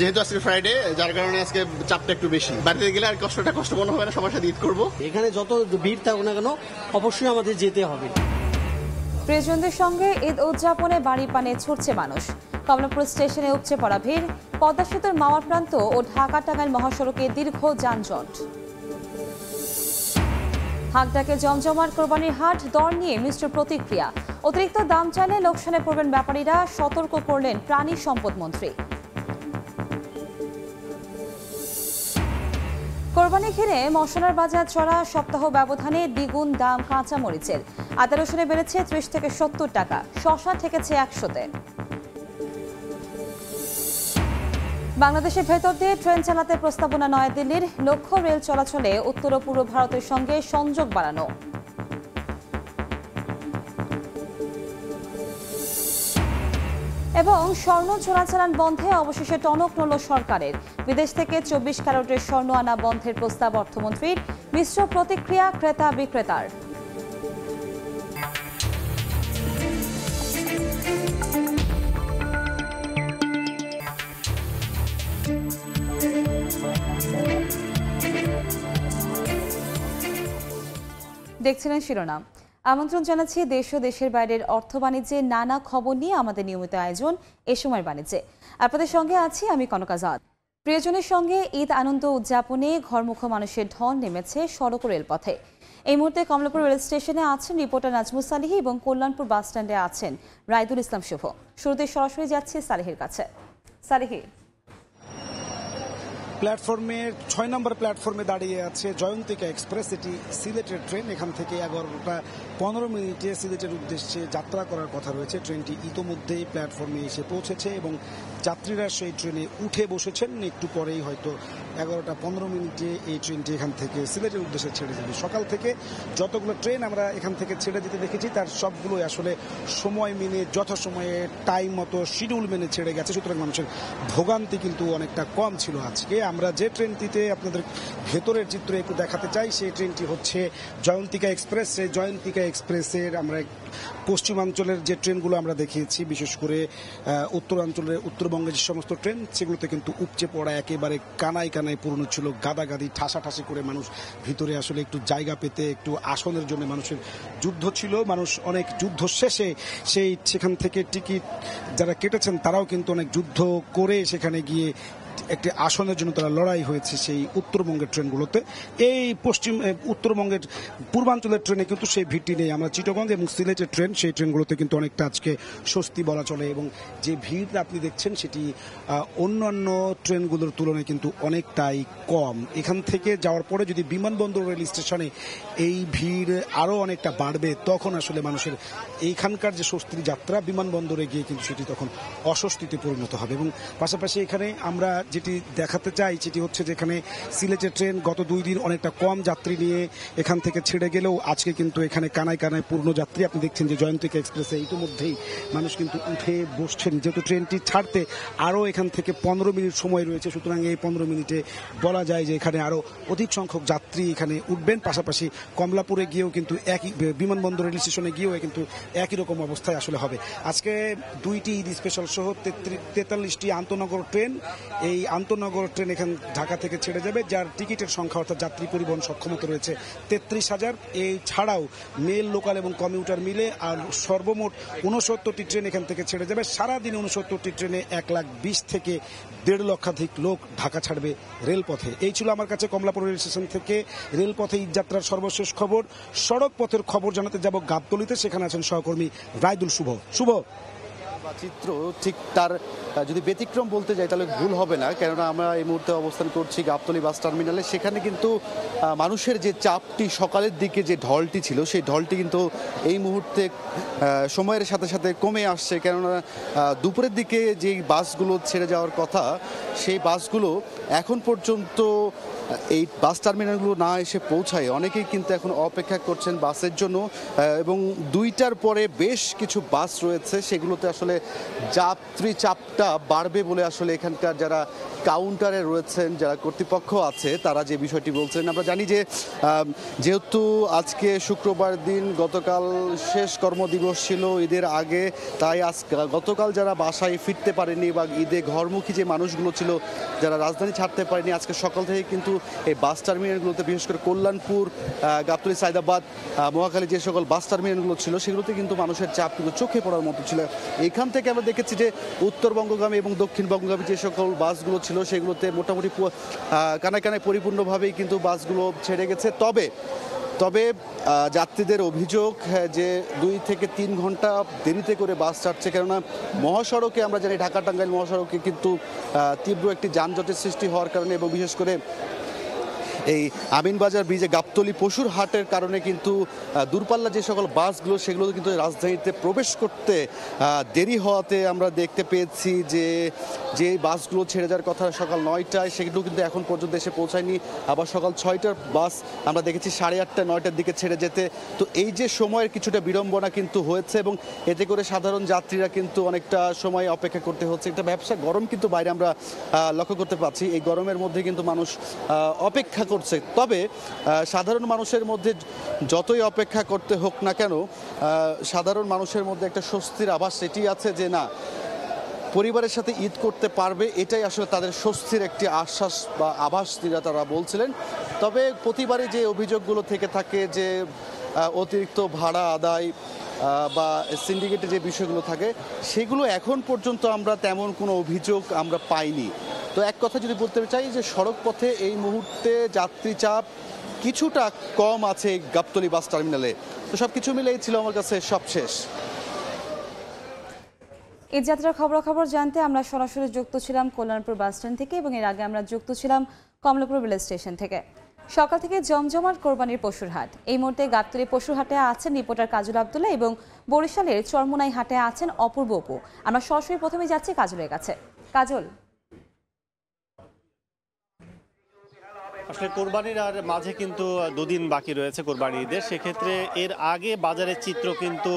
যেহেতু আজকে ফ্রাইডে যার কারণে আজকে চাপটা একটু বেশি বাড়িতে গেলে আর কষ্টটা কষ্ট মনে হবে না সবার সাথে ঈদ করবো এখানে যত ভিড় থাকুক না কেন অবশ্যই আমাদের যেতে হবে প্রিয়জনদের সঙ্গে ঈদ উদযাপনে বাড়ি পানে ছুটছে মানুষ কমলাপুর স্টেশনে উপচে পড়া ভিড় পদ্মা সেতুর মাওয়া প্রান্ত ও ঢাকা টাঙ্গাইল মহাসড়কে দীর্ঘ যানজট হাকডাকে জমজমার কোরবানির হাট দর নিয়ে মিশ্র প্রতিক্রিয়া অতিরিক্ত দাম চাইলে লোকসানে পড়বেন ব্যাপারীরা সতর্ক করলেন প্রাণী সম্পদ মন্ত্রী কোরবানি ঘিরে মশলার বাজার চড়া সপ্তাহ ব্যবধানে দ্বিগুণ দাম কাঁচা মরিচের আদা রসুনে বেড়েছে ত্রিশ থেকে সত্তর টাকা শশা ঠেকেছে একশোতে বাংলাদেশের ভেতর দিয়ে ট্রেন চালাতে প্রস্তাবনা নয়াদিল্লির লক্ষ্য রেল চলাচলে উত্তর ও পূর্ব ভারতের সঙ্গে সংযোগ বাড়ানো এবং স্বর্ণ চোরাচালান বন্ধে অবশেষে টনক নল সরকারের বিদেশ থেকে চব্বিশ ক্যারোটের স্বর্ণ আনা বন্ধের প্রস্তাব অর্থমন্ত্রীর মিশ্র প্রতিক্রিয়া ক্রেতা বিক্রেতার দেখছিলেন শিরোনাম আমন্ত্রণ জানাচ্ছি দেশ ও দেশের বাইরের অর্থ বাণিজ্যে নানা খবর নিয়ে আমাদের নিয়মিত আয়োজন এ সময় বাণিজ্যে আপনাদের সঙ্গে আছি আমি কনক আজাদ প্রিয়জনের সঙ্গে ঈদ আনন্দ উদযাপনে ঘরমুখ মানুষের ঢন নেমেছে সড়ক রেলপথে এই মুহূর্তে কমলাপুর রেল স্টেশনে আছেন রিপোর্টার নাজমুল সালিহি এবং কল্যাণপুর বাস স্ট্যান্ডে আছেন রায়দুল ইসলাম শুভ শুরুতে সরাসরি যাচ্ছে সালেহের কাছে সালেহি প্ল্যাটফর্মের ছয় নম্বর প্ল্যাটফর্মে দাঁড়িয়ে আছে জয়ন্তিকা এক্সপ্রেস এটি সিলেটের ট্রেন এখান থেকে এগারোটা পনেরো মিনিটে সিলেটের উদ্দেশ্যে যাত্রা করার কথা রয়েছে ট্রেনটি ইতোমধ্যেই প্ল্যাটফর্মে এসে পৌঁছেছে এবং যাত্রীরা সেই ট্রেনে উঠে বসেছেন একটু পরেই হয়তো এগারোটা পনেরো মিনিটে এই ট্রেনটি এখান থেকে সিলেটের উদ্দেশ্যে ছেড়ে যাবে সকাল থেকে যতগুলো ট্রেন আমরা এখান থেকে ছেড়ে দিতে দেখেছি তার সবগুলো আসলে সময় মেনে যথাসময়ে টাইম মতো শিডিউল মেনে ছেড়ে গেছে সুতরাং মানুষের ভোগান্তি কিন্তু অনেকটা কম ছিল আজকে আমরা যে ট্রেনটিতে আপনাদের ভেতরের চিত্র একটু দেখাতে চাই সেই ট্রেনটি হচ্ছে জয়ন্তিকা এক্সপ্রেস সেই জয়ন্তিকা এক্সপ্রেসের আমরা পশ্চিমাঞ্চলের যে ট্রেনগুলো আমরা দেখিয়েছি বিশেষ করে উত্তরাঞ্চলের উত্তরবঙ্গের যে সমস্ত ট্রেন সেগুলোতে কিন্তু উপচে পড়া একেবারে কানাই বিছানায় পূর্ণ ছিল গাদাগাদি ঠাসাঠাসি করে মানুষ ভিতরে আসলে একটু জায়গা পেতে একটু আসনের জন্য মানুষের যুদ্ধ ছিল মানুষ অনেক যুদ্ধ শেষে সেই সেখান থেকে টিকিট যারা কেটেছেন তারাও কিন্তু অনেক যুদ্ধ করে সেখানে গিয়ে একটি আসনের জন্য তারা লড়াই হয়েছে সেই উত্তরবঙ্গের ট্রেনগুলোতে এই পশ্চিম উত্তরবঙ্গের পূর্বাঞ্চলের ট্রেনে কিন্তু সেই ভিড়টি নেই আমরা চিটগঞ্জ এবং সিলেটের ট্রেন সেই ট্রেনগুলোতে কিন্তু অনেকটা আজকে স্বস্তি বলা চলে এবং যে ভিড় আপনি দেখছেন সেটি অন্যান্য ট্রেনগুলোর তুলনায় কিন্তু অনেকটাই কম এখান থেকে যাওয়ার পরে যদি বিমানবন্দর রেল স্টেশনে এই ভিড় আরও অনেকটা বাড়বে তখন আসলে মানুষের এইখানকার যে স্বস্তির যাত্রা বিমানবন্দরে গিয়ে কিন্তু সেটি তখন অস্বস্তিতে পরিণত হবে এবং পাশাপাশি এখানে আমরা যে যেটি দেখাতে চাই সেটি হচ্ছে যেখানে সিলেটের ট্রেন গত দুই দিন অনেকটা কম যাত্রী নিয়ে এখান থেকে ছেড়ে গেলেও আজকে কিন্তু এখানে কানায় কানায় পূর্ণ যাত্রী আপনি দেখছেন যে জয়ন্তিকা এক্সপ্রেসে ইতিমধ্যেই মানুষ কিন্তু উঠে বসছেন যেহেতু ট্রেনটি ছাড়তে আরও এখান থেকে পনেরো মিনিট সময় রয়েছে সুতরাং এই পনেরো মিনিটে বলা যায় যে এখানে আরও অধিক সংখ্যক যাত্রী এখানে উঠবেন পাশাপাশি কমলাপুরে গিয়েও কিন্তু একই বিমানবন্দর রেল স্টেশনে গিয়েও কিন্তু একই রকম অবস্থায় আসলে হবে আজকে দুইটি ঈদ স্পেশাল সহ তেতাল্লিশটি আন্তনগর ট্রেন এই এই আন্তনগর ট্রেন এখান ঢাকা থেকে ছেড়ে যাবে যার টিকিটের সংখ্যা অর্থাৎ যাত্রী পরিবহন সক্ষমতা রয়েছে তেত্রিশ হাজার এই ছাড়াও মেল লোকাল এবং কমিউটার মিলে আর সর্বমোট উনসত্তরটি ট্রেন এখান থেকে ছেড়ে যাবে সারাদিন উনসত্তরটি ট্রেনে এক লাখ বিশ থেকে দেড় লক্ষাধিক লোক ঢাকা ছাড়বে রেলপথে এই ছিল আমার কাছে কমলাপুর রেল স্টেশন থেকে রেলপথে যাত্রার সর্বশেষ খবর সড়ক পথের খবর জানাতে যাব গাবতলিতে সেখানে আছেন সহকর্মী রায়দুল শুভ শুভ চিত্র ঠিক তার যদি ব্যতিক্রম বলতে যাই তাহলে ভুল হবে না কেননা আমরা এই মুহূর্তে অবস্থান করছি গাবতলি বাস টার্মিনালে সেখানে কিন্তু মানুষের যে চাপটি সকালের দিকে যে ঢলটি ছিল সেই ঢলটি কিন্তু এই মুহূর্তে সময়ের সাথে সাথে কমে আসছে কেননা দুপুরের দিকে যে বাসগুলো ছেড়ে যাওয়ার কথা সেই বাসগুলো এখন পর্যন্ত এই বাস টার্মিনালগুলো না এসে পৌঁছায় অনেকেই কিন্তু এখন অপেক্ষা করছেন বাসের জন্য এবং দুইটার পরে বেশ কিছু বাস রয়েছে সেগুলোতে আসলে যাত্রী চাপটা বাড়বে বলে আসলে এখানকার যারা কাউন্টারে রয়েছেন যারা কর্তৃপক্ষ আছে তারা যে বিষয়টি বলছেন আমরা জানি যে যেহেতু আজকে শুক্রবার দিন গতকাল শেষ কর্মদিবস ছিল ঈদের আগে তাই আজ গতকাল যারা বাসায় ফিরতে পারেনি বা ঈদে ঘরমুখী যে মানুষগুলো ছিল যারা রাজধানী ছাড়তে পারেনি আজকে সকাল থেকে কিন্তু এই বাস টার্মিনালগুলোতে বিশেষ করে কল্যাণপুর গাবতলি সাইদাবাদ মহাখালী যে সকল বাস টার্মিনালগুলো ছিল সেগুলোতে কিন্তু মানুষের চাপ কিন্তু চোখে পড়ার মতো ছিল এখান থেকে আমরা দেখেছি যে উত্তরবঙ্গগামী এবং দক্ষিণবঙ্গগামী যে সকল বাসগুলো ছিল সেগুলোতে মোটামুটি কানায় কানায় পরিপূর্ণভাবেই কিন্তু বাসগুলো ছেড়ে গেছে তবে তবে যাত্রীদের অভিযোগ হ্যাঁ, যে দুই থেকে তিন ঘন্টা দেরিতে করে বাস ছাড়ছে কেননা মহাসড়কে আমরা জানি ঢাকা টাঙ্গাইল মহাসড়কে কিন্তু তীব্র একটি যানজটের সৃষ্টি হওয়ার কারণে এবং বিশেষ করে এই আমিনবাজার ব্রিজে গাবতলি পশুর হাটের কারণে কিন্তু দূরপাল্লা যে সকল বাসগুলো সেগুলো কিন্তু রাজধানীতে প্রবেশ করতে দেরি হওয়াতে আমরা দেখতে পেয়েছি যে যে বাসগুলো ছেড়ে যাওয়ার কথা সকাল নয়টায় সেগুলো কিন্তু এখন পর্যন্ত এসে পৌঁছায়নি আবার সকাল ছয়টার বাস আমরা দেখেছি সাড়ে আটটা নয়টার দিকে ছেড়ে যেতে তো এই যে সময়ের কিছুটা বিড়ম্বনা কিন্তু হয়েছে এবং এতে করে সাধারণ যাত্রীরা কিন্তু অনেকটা সময় অপেক্ষা করতে হচ্ছে একটা ব্যবসা গরম কিন্তু বাইরে আমরা লক্ষ্য করতে পারছি এই গরমের মধ্যে কিন্তু মানুষ অপেক্ষা করছে তবে সাধারণ মানুষের মধ্যে যতই অপেক্ষা করতে হোক না কেন সাধারণ মানুষের মধ্যে একটা স্বস্তির আভাস সেটি আছে যে না পরিবারের সাথে ঈদ করতে পারবে এটাই আসলে তাদের স্বস্তির একটি আশ্বাস বা আভাস দিরা তারা বলছিলেন তবে প্রতিবারই যে অভিযোগগুলো থেকে থাকে যে অতিরিক্ত ভাড়া আদায় বা সিন্ডিকেটে যে বিষয়গুলো থাকে সেগুলো এখন পর্যন্ত আমরা তেমন কোনো অভিযোগ আমরা পাইনি তো এক কথা যদি বলতে চাই যে সড়ক পথে এই মুহূর্তে যাত্রী চাপ কিছুটা কম আছে গাবতলি বাস টার্মিনালে তো সব কিছু মিলেই ছিল আমার কাছে সব শেষ এই যাত্রার খবরাখবর জানতে আমরা সরাসরি যুক্ত ছিলাম কল্যাণপুর বাস স্ট্যান্ড থেকে এবং এর আগে আমরা যুক্ত ছিলাম কমলাপুর রেল স্টেশন থেকে সকাল থেকে জমজমাট কোরবানির পশুর হাট এই মুহূর্তে গাবতলী পশুর হাটে আছেন রিপোর্টার কাজল আবদুল্লাহ এবং বরিশালের চরমোনাই হাটে আছেন অপূর্ব অপু আমরা সরাসরি প্রথমে যাচ্ছি কাজলের কাছে কাজল আসলে কোরবানির আর মাঝে কিন্তু দুদিন বাকি রয়েছে কোরবানি ঈদের সেক্ষেত্রে এর আগে বাজারের চিত্র কিন্তু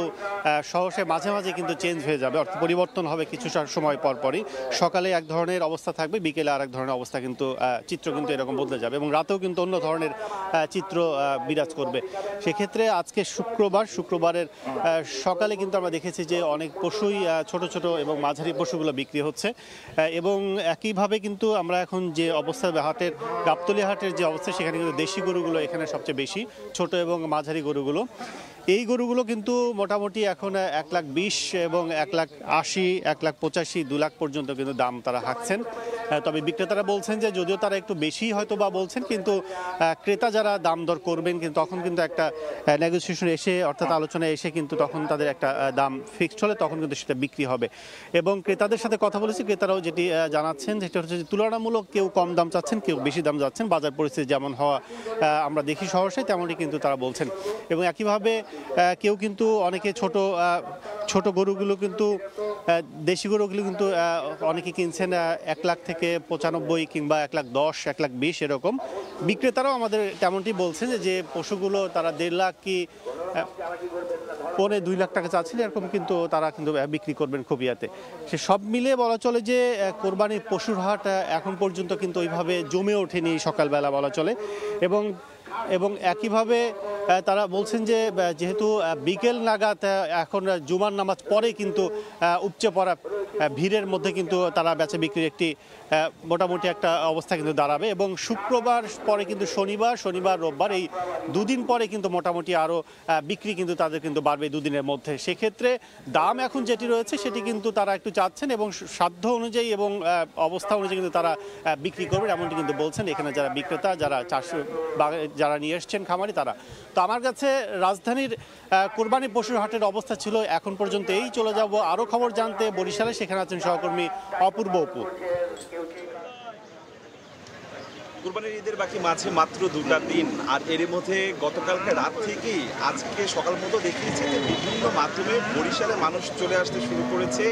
সহসে মাঝে মাঝে কিন্তু চেঞ্জ হয়ে যাবে অর্থাৎ পরিবর্তন হবে কিছু সময় পর পরই সকালে এক ধরনের অবস্থা থাকবে বিকেলে আর এক ধরনের অবস্থা কিন্তু চিত্র কিন্তু এরকম বদলে যাবে এবং রাতেও কিন্তু অন্য ধরনের চিত্র বিরাজ করবে সেক্ষেত্রে আজকে শুক্রবার শুক্রবারের সকালে কিন্তু আমরা দেখেছি যে অনেক পশুই ছোট ছোট এবং মাঝারি পশুগুলো বিক্রি হচ্ছে এবং একইভাবে কিন্তু আমরা এখন যে অবস্থা হাটের গাবতলি হাটের মার্কেটের যে অবস্থা সেখানে কিন্তু দেশি গরুগুলো এখানে সবচেয়ে বেশি ছোট এবং মাঝারি গরুগুলো এই গরুগুলো কিন্তু মোটামুটি এখন এক লাখ বিশ এবং এক লাখ আশি এক লাখ পঁচাশি দু লাখ পর্যন্ত কিন্তু দাম তারা হাঁকছেন হ্যাঁ, তবে বিক্রেতারা বলছেন যে যদিও তারা একটু বেশি হয়তো বা বলছেন কিন্তু ক্রেতা যারা দাম দর করবেন কিন্তু তখন কিন্তু একটা নেগোসিয়েশন এসে অর্থাৎ আলোচনা এসে কিন্তু তখন তাদের একটা দাম ফিক্সড হলে তখন কিন্তু সেটা বিক্রি হবে এবং ক্রেতাদের সাথে কথা বলেছি ক্রেতারাও যেটি জানাচ্ছেন যেটা হচ্ছে যে তুলনামূলক কেউ কম দাম চাচ্ছেন কেউ বেশি দাম যাচ্ছেন বাজার পরিস্থিতি যেমন হওয়া আমরা দেখি সহসে তেমনটি কিন্তু তারা বলছেন এবং একইভাবে কেউ কিন্তু অনেকে ছোট ছোট গরুগুলো কিন্তু দেশি গরুগুলো কিন্তু অনেকে কিনছেন এক লাখ থেকে পঁচানব্বই কিংবা এক লাখ দশ এক লাখ বিশ এরকম বিক্রেতারাও আমাদের তেমনটি বলছেন যে পশুগুলো তারা দেড় লাখ কি পরে দুই লাখ টাকা চাচ্ছিল এরকম কিন্তু তারা কিন্তু বিক্রি করবেন ইয়াতে সে সব মিলে বলা চলে যে কোরবানির পশুর হাট এখন পর্যন্ত কিন্তু ওইভাবে জমে ওঠেনি সকালবেলা বলা চলে এবং এবং একইভাবে তারা বলছেন যে যেহেতু বিকেল নাগাদ এখন জুমার নামাজ পরে কিন্তু উপচে পড়া ভিড়ের মধ্যে কিন্তু তারা বেচা বিক্রির একটি মোটামুটি একটা অবস্থা কিন্তু দাঁড়াবে এবং শুক্রবার পরে কিন্তু শনিবার শনিবার রোববার এই দুদিন পরে কিন্তু মোটামুটি আরও বিক্রি কিন্তু তাদের কিন্তু বাড়বে দুদিনের মধ্যে সেক্ষেত্রে দাম এখন যেটি রয়েছে সেটি কিন্তু তারা একটু চাচ্ছেন এবং সাধ্য অনুযায়ী এবং অবস্থা অনুযায়ী কিন্তু তারা বিক্রি করবেন এমনটি কিন্তু বলছেন এখানে যারা বিক্রেতা যারা চাষ যারা নিয়ে এসছেন খামারি তারা তো আমার কাছে রাজধানীর কোরবানি পশুর হাটের অবস্থা ছিল এখন পর্যন্ত এই চলে যাব আরও খবর জানতে বরিশালে সেখানে আছেন সহকর্মী অপূর্ব অপু কুরবানির ঈদের বাকি মাঝে মাত্র দুটা দিন আর এর মধ্যে গতকালকে রাত থেকেই আজকে সকাল মতো দেখিয়েছে যে বিভিন্ন মাধ্যমে বরিশালে মানুষ চলে আসতে শুরু করেছে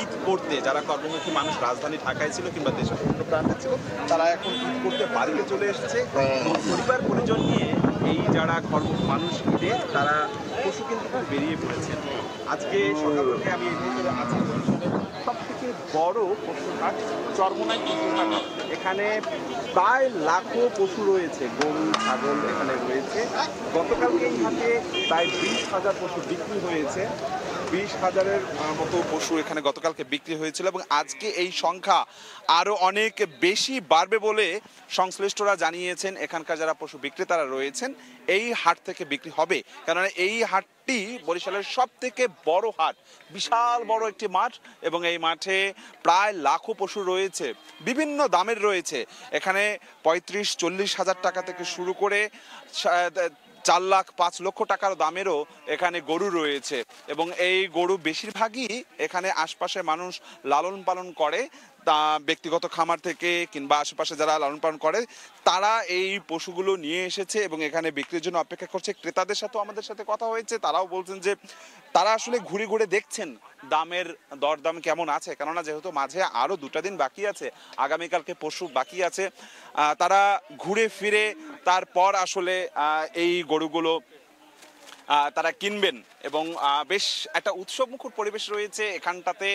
ঈদ করতে যারা কর্মমুখী মানুষ রাজধানী ঢাকায় ছিল কিংবা দেশের অন্য প্রান্তে ছিল তারা এখন ঈদ করতে বাড়িতে চলে এসেছে পরিবার পরিজন নিয়ে এই যারা ঘর মানুষ ঈদে তারা পশু কিন্তু বেরিয়ে পড়েছেন আজকে সকালে আমি আছি সব থেকে বড় পশু হাট চর্মনাই এখানে প্রায় লাখো পশু রয়েছে গরু ছাগল এখানে রয়েছে গতকালকে এই হাটে প্রায় বিশ হাজার পশু বিক্রি হয়েছে বিশ হাজারের মতো পশু এখানে গতকালকে বিক্রি হয়েছিল এবং আজকে এই সংখ্যা আরও অনেক বেশি বাড়বে বলে সংশ্লিষ্টরা জানিয়েছেন এখানকার যারা পশু বিক্রেতারা রয়েছেন এই হাট থেকে বিক্রি হবে কেননা এই হাট হাটটি বরিশালের সব থেকে বড় হাট বিশাল বড় একটি মাঠ এবং এই মাঠে প্রায় লাখো পশু রয়েছে বিভিন্ন দামের রয়েছে এখানে পঁয়ত্রিশ চল্লিশ হাজার টাকা থেকে শুরু করে চার লাখ পাঁচ লক্ষ টাকার দামেরও এখানে গরু রয়েছে এবং এই গরু বেশিরভাগই এখানে আশপাশে মানুষ লালন পালন করে তা ব্যক্তিগত খামার থেকে কিংবা আশেপাশে যারা লালন পালন করে তারা এই পশুগুলো নিয়ে এসেছে এবং এখানে বিক্রির জন্য অপেক্ষা করছে ক্রেতাদের সাথেও আমাদের সাথে কথা হয়েছে তারাও বলছেন যে তারা আসলে ঘুরে ঘুরে দেখছেন দামের দরদাম কেমন আছে কেননা যেহেতু মাঝে আরও দুটা দিন বাকি আছে আগামীকালকে পশু বাকি আছে তারা ঘুরে ফিরে তারপর আসলে এই গরুগুলো তারা কিনবেন এবং বেশ একটা উৎসবমুখর পরিবেশ রয়েছে এখানটাতে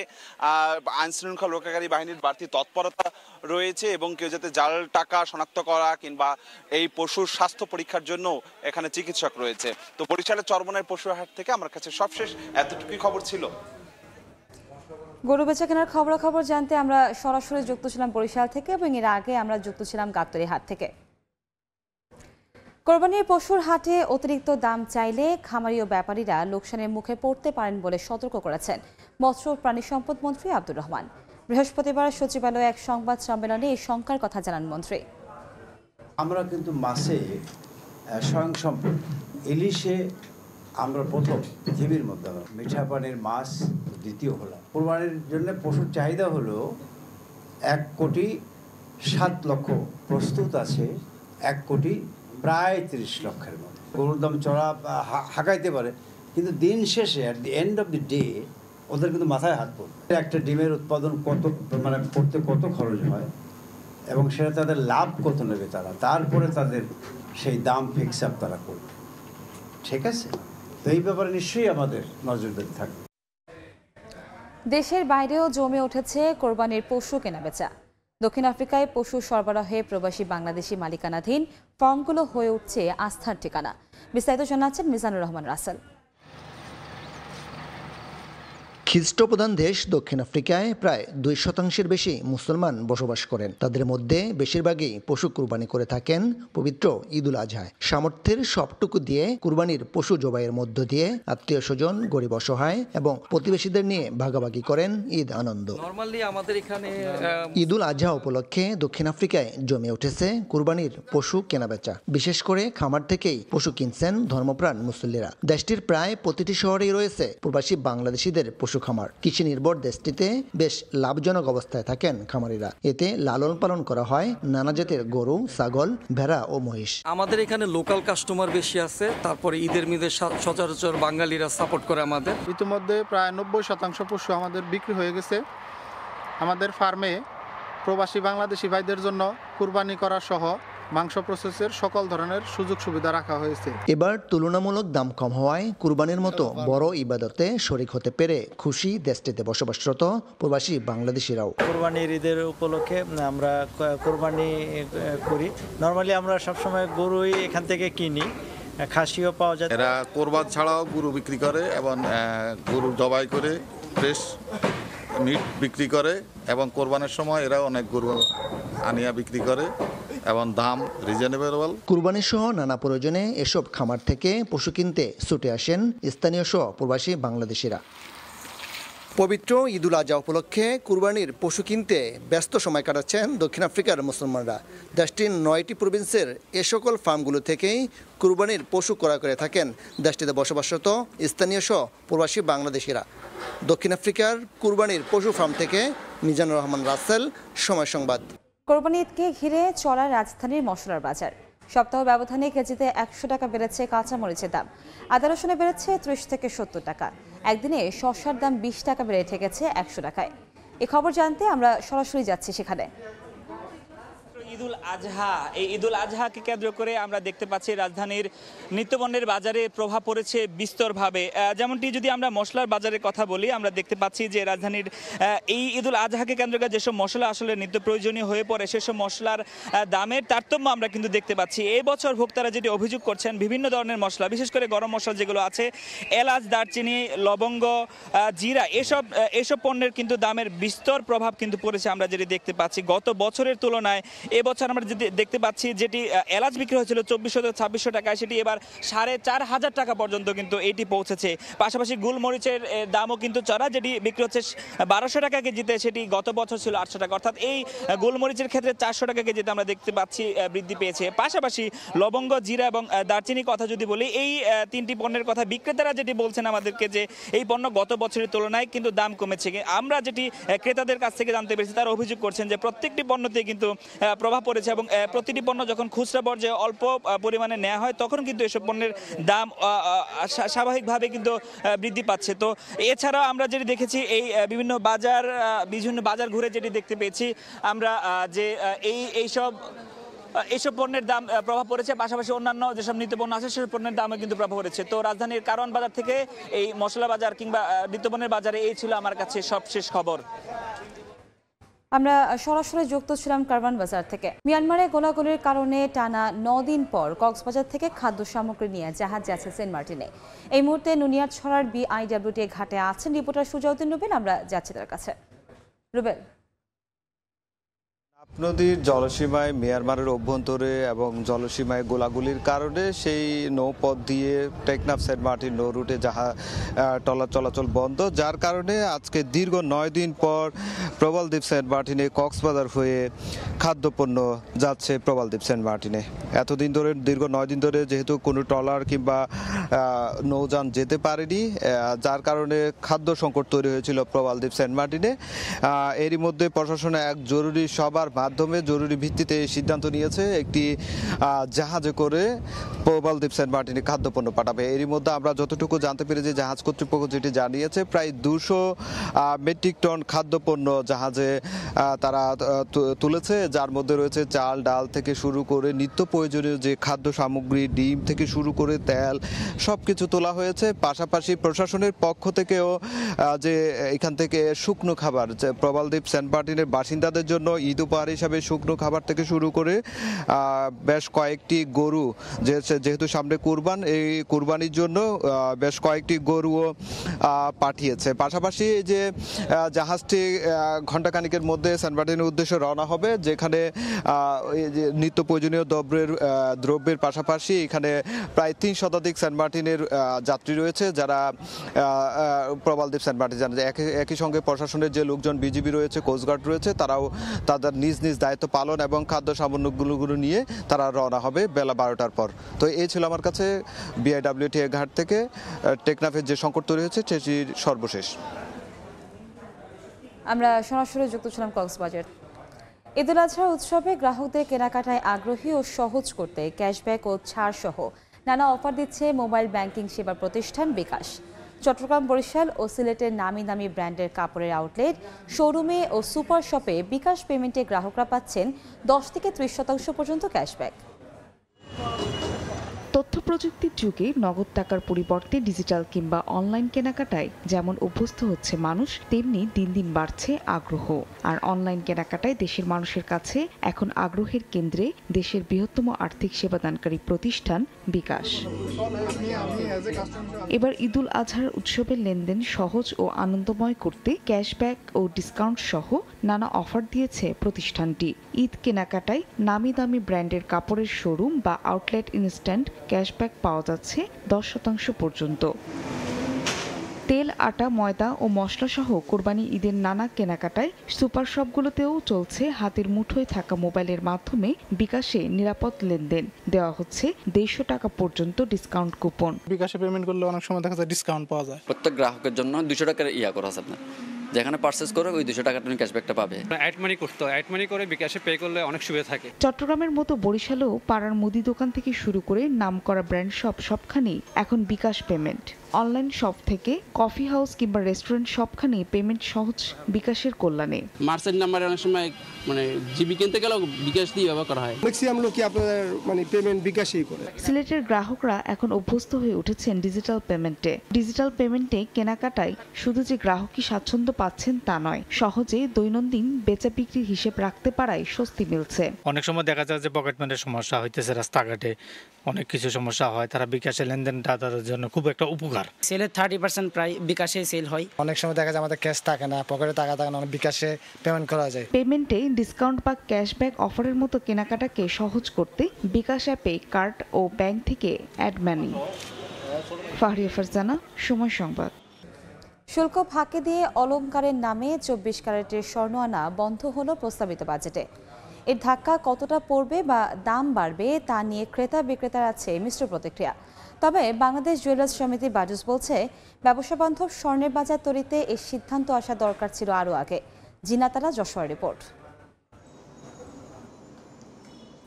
শৃঙ্খলা রক্ষাকারী বাহিনীর বাড়তি তৎপরতা রয়েছে এবং কেউ যাতে জাল টাকা শনাক্ত করা কিংবা এই পশুর স্বাস্থ্য পরীক্ষার জন্য এখানে চিকিৎসক রয়েছে তো বরিশালের চরমনের পশুহাট থেকে আমার কাছে সবশেষ এতটুকুই খবর ছিল গরু বেচা কেনার খবরাখবর জানতে আমরা সরাসরি যুক্ত ছিলাম বরিশাল থেকে এবং এর আগে আমরা যুক্ত ছিলাম গাবতলি হাট থেকে কোরবানির পশুর হাটে অতিরিক্ত দাম চাইলে খামারি ও ব্যাপারীরা লোকসানের মুখে পড়তে পারেন বলে সতর্ক করেছেন মৎস্য প্রাণী সম্পদ মন্ত্রী আব্দুর রহমান বৃহস্পতিবার সচিবালয়ে এক সংবাদ সম্মেলনে এই শঙ্কার কথা জানান মন্ত্রী আমরা কিন্তু মাসে স্বয়ং সম্পদ ইলিশে আমরা প্রথম পৃথিবীর মধ্যে মিঠা পানির মাছ দ্বিতীয় হলাম কোরবানির জন্য পশুর চাহিদা হলো এক কোটি সাত লক্ষ প্রস্তুত আছে এক কোটি প্রায় তিরিশ লক্ষের মতো গরুর দাম চড়া হাঁকাইতে পারে কিন্তু দিন শেষে at the end of the day ওদের কিন্তু মাথায় হাত পড়বে একটা ডিমের উৎপাদন কত মানে করতে কত খরচ হয় এবং সেটা তাদের লাভ কত নেবে তারা তারপরে তাদের সেই দাম ফিক্স আপ তারা করবে ঠিক আছে তো এই ব্যাপারে নিশ্চয়ই আমাদের নজরদারি থাকবে দেশের বাইরেও জমে উঠেছে কোরবানির পশু কেনাবেচা দক্ষিণ আফ্রিকায় পশু সরবরাহে প্রবাসী বাংলাদেশি মালিকানাধীন ফর্মগুলো হয়ে উঠছে আস্থার ঠিকানা বিস্তারিত জানাচ্ছেন মিজানুর রহমান রাসেল খ্রিস্টপ্রধান দেশ দক্ষিণ আফ্রিকায় প্রায় দুই শতাংশের বেশি মুসলমান বসবাস করেন তাদের মধ্যে বেশিরভাগই পশু কুরবানি করে থাকেন পবিত্র ঈদুল আজহায় সামর্থ্যের সবটুকু দিয়ে কুরবানির পশু জবাইয়ের মধ্য দিয়ে আত্মীয় স্বজন গরিব অসহায় এবং প্রতিবেশীদের নিয়ে ভাগাভাগি করেন ঈদ আনন্দ ঈদুল আজহা উপলক্ষে দক্ষিণ আফ্রিকায় জমে উঠেছে কুরবানির পশু কেনাবেচা বিশেষ করে খামার থেকেই পশু কিনছেন ধর্মপ্রাণ মুসল্লিরা দেশটির প্রায় প্রতিটি শহরেই রয়েছে প্রবাসী বাংলাদেশিদের পশু পশু খামার কৃষি নির্ভর দেশটিতে বেশ লাভজনক অবস্থায় থাকেন খামারিরা এতে লালন পালন করা হয় নানা জাতের গরু ছাগল ভেড়া ও মহিষ আমাদের এখানে লোকাল কাস্টমার বেশি আছে তারপরে ঈদের মিদের সচরাচর বাঙালিরা সাপোর্ট করে আমাদের ইতিমধ্যে প্রায় নব্বই শতাংশ পশু আমাদের বিক্রি হয়ে গেছে আমাদের ফার্মে প্রবাসী বাংলাদেশি ভাইদের জন্য কুরবানি করা সহ মাংস প্রসেসের সকল ধরনের সুযোগ সুবিধা রাখা হয়েছে এবার তুলনামূলক দাম কম হওয়ায় কুরবানির মতো বড় ইবাদতে শরিক হতে পেরে খুশি দেশটিতে বসবাসরত প্রবাসী বাংলাদেশিরাও কোরবানির ঈদের উপলক্ষে আমরা কোরবানি করি নর্মালি আমরা সবসময় গরুই এখান থেকে কিনি খাসিও পাওয়া যায় এরা কোরবান ছাড়াও গরু বিক্রি করে এবং গরু জবাই করে ফ্রেশ মিট বিক্রি করে এবং কোরবানের সময় এরা অনেক গরু আনিয়া বিক্রি করে এবং দাম রিজনেবল কুরবানি সহ নানা প্রয়োজনে এসব খামার থেকে পশু কিনতে ছুটে আসেন স্থানীয় সহ প্রবাসী বাংলাদেশিরা পবিত্র ঈদুল আজহা উপলক্ষে কুরবানির পশু কিনতে ব্যস্ত সময় কাটাচ্ছেন দক্ষিণ আফ্রিকার মুসলমানরা দেশটির নয়টি প্রভিন্সের এ সকল ফার্মগুলো থেকেই কুরবানির পশু ক্রয় করে থাকেন দেশটিতে বসবাসরত স্থানীয় সহ প্রবাসী বাংলাদেশিরা দক্ষিণ আফ্রিকার কুরবানির পশু ফার্ম থেকে মিজানুর রহমান রাসেল সময় সংবাদ কোরবানি ঈদকে ঘিরে চলা রাজধানীর মশলার বাজার সপ্তাহ ব্যবধানে কেজিতে একশো টাকা বেড়েছে কাঁচামরিচের দাম আদা রসুনে বেড়েছে ত্রিশ থেকে সত্তর টাকা একদিনে শসার দাম বিশ টাকা বেড়ে ঠেকেছে একশো টাকায় এ খবর জানতে আমরা সরাসরি যাচ্ছি সেখানে ঈদুল আজহা এই ঈদুল আজহাকে কেন্দ্র করে আমরা দেখতে পাচ্ছি রাজধানীর নিত্যপণ্যের বাজারে প্রভাব পড়েছে বিস্তরভাবে যেমনটি যদি আমরা মশলার বাজারের কথা বলি আমরা দেখতে পাচ্ছি যে রাজধানীর এই ঈদুল আজহাকে কেন্দ্র করে যেসব মশলা আসলে নিত্য প্রয়োজনীয় হয়ে পড়ে সেসব মশলার দামের তারতম্য আমরা কিন্তু দেখতে পাচ্ছি এই বছর ভোক্তারা যেটি অভিযোগ করছেন বিভিন্ন ধরনের মশলা বিশেষ করে গরম মশলা যেগুলো আছে এলাচ দারচিনি লবঙ্গ জিরা এসব এসব পণ্যের কিন্তু দামের বিস্তর প্রভাব কিন্তু পড়েছে আমরা যেটি দেখতে পাচ্ছি গত বছরের তুলনায় এবছর আমরা যদি দেখতে পাচ্ছি যেটি এলাচ বিক্রি হয়েছিল চব্বিশশো থেকে ছাব্বিশশো টাকায় সেটি এবার সাড়ে চার হাজার টাকা পর্যন্ত কিন্তু এটি পৌঁছেছে পাশাপাশি গুলমরিচের দামও কিন্তু চড়া যেটি বিক্রি হচ্ছে বারোশো টাকা কেজিতে সেটি গত বছর ছিল আটশো টাকা অর্থাৎ এই গোলমরিচের ক্ষেত্রে চারশো টাকা কেজিতে আমরা দেখতে পাচ্ছি বৃদ্ধি পেয়েছে পাশাপাশি লবঙ্গ জিরা এবং দারচিনি কথা যদি বলি এই তিনটি পণ্যের কথা বিক্রেতারা যেটি বলছেন আমাদেরকে যে এই পণ্য গত বছরের তুলনায় কিন্তু দাম কমেছে আমরা যেটি ক্রেতাদের কাছ থেকে জানতে পেরেছি তারা অভিযোগ করছেন যে প্রত্যেকটি পণ্যতে কিন্তু প্রভাব পড়েছে এবং প্রতিটি পণ্য যখন খুচরা পর্যায়ে অল্প পরিমাণে নেওয়া হয় তখন কিন্তু এসব পণ্যের দাম স্বাভাবিকভাবে কিন্তু বৃদ্ধি পাচ্ছে তো এছাড়া আমরা যেটি দেখেছি এই বিভিন্ন বাজার বিভিন্ন বাজার ঘুরে যেটি দেখতে পেয়েছি আমরা যে এই এইসব এইসব পণ্যের দাম প্রভাব পড়েছে পাশাপাশি অন্যান্য যেসব নিত্যপণ্য আছে সেসব পণ্যের দামও কিন্তু প্রভাব পড়েছে তো রাজধানীর কারণ বাজার থেকে এই মশলা বাজার কিংবা নিত্যপণ্যের বাজারে এই ছিল আমার কাছে সবশেষ খবর আমরা সরাসরি যুক্ত ছিলাম কারবান বাজার থেকে মিয়ানমারে গোলাগুলির কারণে টানা দিন পর কক্সবাজার থেকে খাদ্য সামগ্রী নিয়ে জাহাজ যাচ্ছে সেন্ট মার্টিনে এই মুহূর্তে নুনিয়ার ছড়ার বিআইডব্লিউটি ঘাটে আছেন রিপোর্টার সুজাউদ্দিন রুবেল আমরা যাচ্ছি তার কাছে রুবেল নদীর জলসীমায় মিয়ানমারের অভ্যন্তরে এবং জলসীমায় গোলাগুলির কারণে সেই নৌপথ দিয়ে টেকনাফ সেন্ট মার্টিন নৌ রুটে যাহা টলা চলাচল বন্ধ যার কারণে আজকে দীর্ঘ নয় দিন পর প্রবলদ্বীপ সেন্ট মার্টিনে কক্সবাজার হয়ে খাদ্যপণ্য যাচ্ছে প্রবলদ্বীপ সেন্ট মার্টিনে এতদিন ধরে দীর্ঘ নয় দিন ধরে যেহেতু কোনো ট্রলার কিংবা নৌযান যেতে পারেনি যার কারণে খাদ্য সংকট তৈরি হয়েছিল প্রবালদ্বীপ সেন্ট মার্টিনে এরই মধ্যে প্রশাসনে এক জরুরি সবার মাধ্যমে জরুরি ভিত্তিতে এই সিদ্ধান্ত নিয়েছে একটি জাহাজে করে প্রবাল দ্বীপ সেন্ট মার্টিনে খাদ্যপণ্য পাঠাবে এরই মধ্যে আমরা যতটুকু জানতে পেরেছি জাহাজ কর্তৃপক্ষ যেটি জানিয়েছে প্রায় দুশো মেট্রিক টন খাদ্যপণ্য জাহাজে তারা তুলেছে যার মধ্যে রয়েছে চাল ডাল থেকে শুরু করে নিত্য প্রয়োজনীয় যে খাদ্য সামগ্রী ডিম থেকে শুরু করে তেল সব কিছু তোলা হয়েছে পাশাপাশি প্রশাসনের পক্ষ থেকেও যে এখান থেকে শুকনো খাবার প্রবালদ্বীপ সেন্ট মার্টিনের বাসিন্দাদের জন্য ঈদ উপহার খাবার হিসাবে শুকনো খাবার থেকে শুরু করে বেশ কয়েকটি গরু যেহেতু সামনে কুরবান এই কুরবানির জন্য বেশ কয়েকটি গরুও পাঠিয়েছে পাশাপাশি যে জাহাজটি ঘণ্টাখানিকের মধ্যে স্যানবার্টিনের উদ্দেশ্যে রওনা হবে যেখানে নিত্য প্রয়োজনীয় দ্রব্যের দ্রব্যের পাশাপাশি এখানে প্রায় তিন শতাধিক স্যানবার্টিনের যাত্রী রয়েছে যারা প্রবালদ্বীপ জানা যায় একই সঙ্গে প্রশাসনের যে লোকজন বিজিবি রয়েছে কোস্টগার্ড রয়েছে তারাও তাদের নিজ নিজ নিজ দায়িত্ব পালন এবং খাদ্য সামগ্রীগুলো নিয়ে তারা রওনা হবে বেলা বারোটার পর তো এই ছিল আমার কাছে বিআইডাব্লিউটিএ ঘাট থেকে টেকনাফের যে সংকট তৈরি হয়েছে সেটির সর্বশেষ আমরা সরাসরি যুক্ত ছিলাম কক্সবাজার ঈদুল আজহা উৎসবে গ্রাহকদের কেনাকাটায় আগ্রহী ও সহজ করতে ক্যাশব্যাক ও ছাড় সহ নানা অফার দিচ্ছে মোবাইল ব্যাংকিং সেবা প্রতিষ্ঠান বিকাশ চট্টগ্রাম বরিশাল ও সিলেটের নামি দামি ব্র্যান্ডের কাপড়ের আউটলেট শোরুমে ও সুপার শপে বিকাশ পেমেন্টে গ্রাহকরা পাচ্ছেন দশ থেকে ত্রিশ শতাংশ পর্যন্ত ক্যাশব্যাক তথ্য প্রযুক্তির যুগে নগদ টাকার পরিবর্তে ডিজিটাল কিংবা অনলাইন কেনাকাটায় যেমন অভ্যস্ত হচ্ছে মানুষ তেমনি দিন দিন বাড়ছে আগ্রহ আর অনলাইন কেনাকাটায় দেশের মানুষের কাছে এখন আগ্রহের কেন্দ্রে দেশের বৃহত্তম আর্থিক সেবাদানকারী প্রতিষ্ঠান বিকাশ এবার ঈদুল আজহার উৎসবের লেনদেন সহজ ও আনন্দময় করতে ক্যাশব্যাক ও ডিসকাউন্ট সহ নানা অফার দিয়েছে প্রতিষ্ঠানটি ঈদ কেনাকাটায় নামি দামি ব্র্যান্ডের কাপড়ের শোরুম বা আউটলেট ইনস্ট্যান্ট ক্যাশব্যাক পাওয়া যাচ্ছে দশ শতাংশ পর্যন্ত তেল আটা ময়দা ও মশলা সহ কোরবানি ঈদের নানা কেনাকাটায় সুপার শপগুলোতেও চলছে হাতের মুঠোয় থাকা মোবাইলের মাধ্যমে বিকাশে নিরাপদ লেনদেন দেওয়া হচ্ছে দেড়শো টাকা পর্যন্ত ডিসকাউন্ট কুপন বিকাশে পেমেন্ট করলে অনেক সময় দেখা যায় ডিসকাউন্ট পাওয়া যায় প্রত্যেক গ্রাহকের জন্য দুশো টাকার ইয়া করা আপনার যেখানে পার্সেস করে ওই দুশো টাকা তুমি ক্যাশব্যাকটা পাবে অ্যাড মানি করতে হয় অ্যাড মানি করে বিকাশে পে করলে অনেক সুবিধা থাকে চট্টগ্রামের মতো বরিশালেও পাড়ার মুদি দোকান থেকে শুরু করে নাম করা ব্র্যান্ড শপ সবখানেই এখন বিকাশ পেমেন্ট অনলাইন শপ থেকে কফি হাউস কিংবা রেস্টুরেন্ট সবখানে পেমেন্ট সহজ বিকাশের কল্যাণে মার্চেন্ট নাম্বারে অনেক সময় মানে জিবি কিনতে গেলেও বিকাশ দিয়ে ব্যবহার করা হয় ম্যাক্সিমাম লোকই আপনাদের মানে পেমেন্ট বিকাশই করে সিলেটের গ্রাহকরা এখন অভ্যস্ত হয়ে উঠেছেন ডিজিটাল পেমেন্টে ডিজিটাল পেমেন্টে কেনাকাটায় শুধু যে গ্রাহকই স্বাচ্ছন্দ্য পাচ্ছেন তা নয় সহজে দৈনন্দিন বেচা বিক্রির হিসেব রাখতে পারায় স্বস্তি মিলছে অনেক সময় দেখা যায় যে পকেট মানের সমস্যা হইতেছে রাস্তাঘাটে অনেক কিছু সমস্যা হয় তারা বিকাশে লেনদেনটা তাদের জন্য খুব একটা উপকার সেলের থার্টি পার্সেন্ট প্রায় বিকাশে সেল হয় অনেক সময় দেখা যায় আমাদের ক্যাশ থাকে না পকেটে টাকা থাকে না বিকাশে পেমেন্ট করা যায় পেমেন্টে ডিসকাউন্ট বা ক্যাশব্যাক অফারের মতো কেনাকাটাকে সহজ করতে বিকাশ অ্যাপে কার্ড ও ব্যাংক থেকে অ্যাড মানি ফাহরিয়া ফারজানা সময় সংবাদ শুল্ক ফাঁকে দিয়ে অলঙ্কারের নামে চব্বিশ ক্যারেটের স্বর্ণ আনা বন্ধ হলো প্রস্তাবিত বাজেটে এর ধাক্কা কতটা পড়বে বা দাম বাড়বে তা নিয়ে ক্রেতা বিক্রেতার আছে মিশ্র প্রতিক্রিয়া তবে বাংলাদেশ জুয়েলার্স সমিতি বাজুস বলছে ব্যবসা বান্ধব স্বর্ণের বাজার তৈরিতে এই সিদ্ধান্ত আসা দরকার ছিল আরও আগে জিনাতারা যশোর রিপোর্ট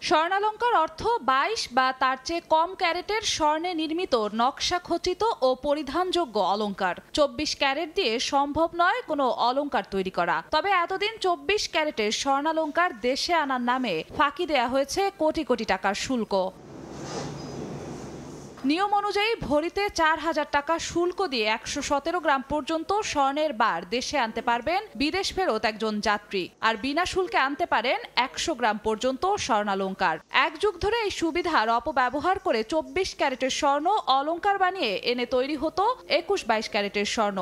স্বর্ণালঙ্কার অর্থ ২২ বা তার চেয়ে কম ক্যারেটের স্বর্ণে নির্মিত নকশা খচিত ও পরিধানযোগ্য অলঙ্কার চব্বিশ ক্যারেট দিয়ে সম্ভব নয় কোনো অলঙ্কার তৈরি করা তবে এতদিন চব্বিশ ক্যারেটের স্বর্ণালঙ্কার দেশে আনার নামে ফাঁকি দেয়া হয়েছে কোটি কোটি টাকার শুল্ক নিয়ম অনুযায়ী ভরিতে চার হাজার টাকা শুল্ক দিয়ে একশো সতেরো গ্রাম পর্যন্ত স্বর্ণের বার দেশে আনতে পারবেন বিদেশ ফেরত একজন যাত্রী আর বিনা শুল্কে আনতে পারেন একশো গ্রাম পর্যন্ত স্বর্ণালঙ্কার এক যুগ ধরে এই সুবিধার অপব্যবহার করে চব্বিশ ক্যারেটের স্বর্ণ অলঙ্কার বানিয়ে এনে তৈরি হতো একুশ বাইশ ক্যারেটের স্বর্ণ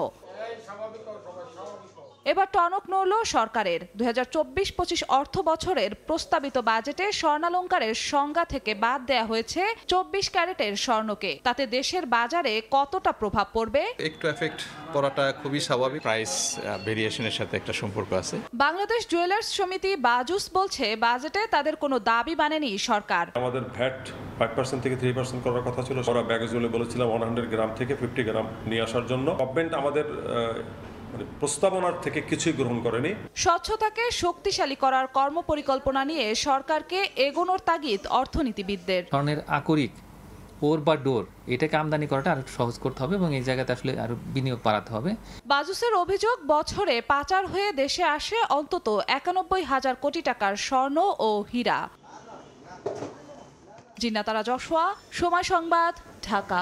এবার টনক নড়ল সরকারের দু হাজার চব্বিশ পঁচিশ অর্থ বছরের প্রস্তাবিত বাজেটে স্বর্ণালঙ্কারের সংজ্ঞা থেকে বাদ দেয়া হয়েছে চব্বিশ ক্যারেটের স্বর্ণকে তাতে দেশের বাজারে কতটা প্রভাব পড়বে একটু এফেক্ট পড়াটা খুবই স্বাভাবিক প্রাইস ভেরিয়েশনের সাথে একটা সম্পর্ক আছে বাংলাদেশ জুয়েলার্স সমিতি বাজুস বলছে বাজেটে তাদের কোনো দাবি মানেনি সরকার আমাদের ভ্যাট ফাইভ পার্সেন্ট থেকে থ্রি পার্সেন্ট করার কথা ছিল আমরা ব্যাগেজ বলেছিলাম ওয়ান হান্ড্রেড গ্রাম থেকে ফিফটি গ্রাম নিয়ে আসার জন্য গভর্নমেন্ট আমাদের মানে প্রস্তাবনার থেকে কিছুই গ্রহণ করেনি স্বচ্ছতাকে শক্তিশালী করার কর্মপরিকল্পনা নিয়ে সরকারকে এগোনোর তাগিদ অর্থনীতিবিদদের ধরনের আকরিক ওর বা ডোর এটাকে আমদানি করাটা আরো সহজ করতে হবে এবং এই জায়গাতে আসলে আরো বিনিয়োগ বাড়াতে হবে বাজুসের অভিযোগ বছরে পাচার হয়ে দেশে আসে অন্তত একানব্বই হাজার কোটি টাকার স্বর্ণ ও হীরা জিন্নাতারা জশোয়া সময় সংবাদ ঢাকা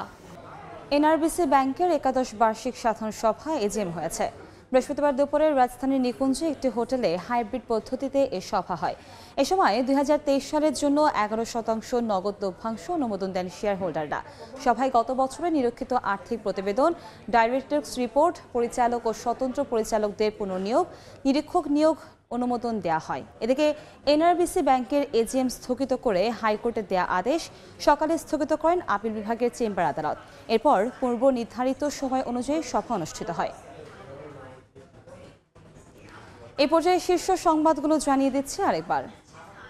এনআরবিসি ব্যাংকের একাদশ বার্ষিক সাধারণ সভা এজিএম হয়েছে বৃহস্পতিবার দুপুরে রাজধানীর নিকুঞ্জে একটি হোটেলে হাইব্রিড পদ্ধতিতে এ সভা হয় এ সময় দুই সালের জন্য এগারো শতাংশ নগদ লভ্যাংশ অনুমোদন দেন শেয়ার হোল্ডাররা সভায় গত বছরে নিরক্ষিত আর্থিক প্রতিবেদন ডাইরেক্টরস রিপোর্ট পরিচালক ও স্বতন্ত্র পরিচালকদের পুনর্নিয়োগ নিরীক্ষক নিয়োগ অনুমোদন দেয়া হয় এদিকে এনআরবিসি ব্যাংকের এজিএম স্থগিত করে হাইকোর্টে দেয়া আদেশ সকালে স্থগিত করেন আপিল বিভাগের চেম্বার আদালত এরপর পূর্ব নির্ধারিত সময় অনুযায়ী সভা অনুষ্ঠিত হয় এ পর্যায়ে শীর্ষ সংবাদগুলো জানিয়ে দিচ্ছে আরেকবার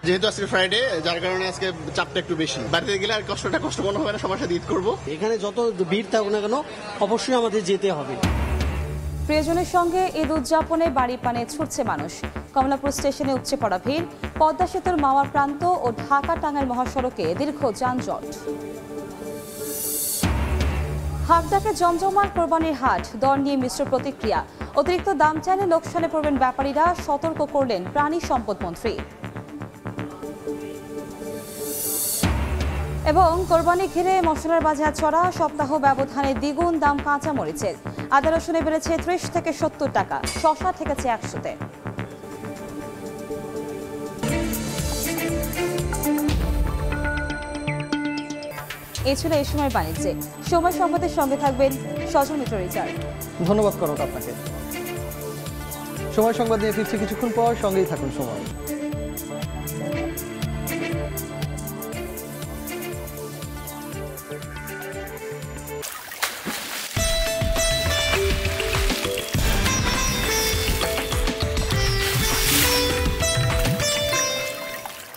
যেহেতু আজকে ফ্রাইডে যার কারণে আজকে চাপটা একটু বেশি বাড়িতে গেলে আর কষ্টটা কষ্ট মনে হবে না সবার সাথে ঈদ করবো এখানে যত ভিড় থাকুক না কেন অবশ্যই আমাদের যেতে হবে প্রিয়জনের সঙ্গে ঈদ উদযাপনে বাড়ি পানে ছুটছে মানুষ কমলাপুর স্টেশনে উপচে পড়া ভিড় পদ্মা সেতুর মাওয়া প্রান্ত ও ঢাকা টাঙ্গাইল মহাসড়কে দীর্ঘ যানজট হাকডাকে জমজমার কোরবানির হাট দর নিয়ে মিশ্র প্রতিক্রিয়া অতিরিক্ত দাম চাইলে লোকসানে পড়বেন ব্যাপারীরা সতর্ক করলেন প্রাণী সম্পদ মন্ত্রী এবং কোরবানি ঘিরে মশলার বাজার চড়া সপ্তাহ ব্যবধানে দ্বিগুণ দাম কাঁচা মরিচের আদা রসুনে বেড়েছে ত্রিশ থেকে সত্তর টাকা শশা থেকেছে একশোতে এ ছিল এই সময় বাণিজ্যে সময় সম্পদের সঙ্গে থাকবেন সজমিত মিত্র রিচার্ড ধন্যবাদ করক আপনাকে সময় সংবাদ নিয়ে ফিরছি কিছুক্ষণ পর সঙ্গেই থাকুন সময়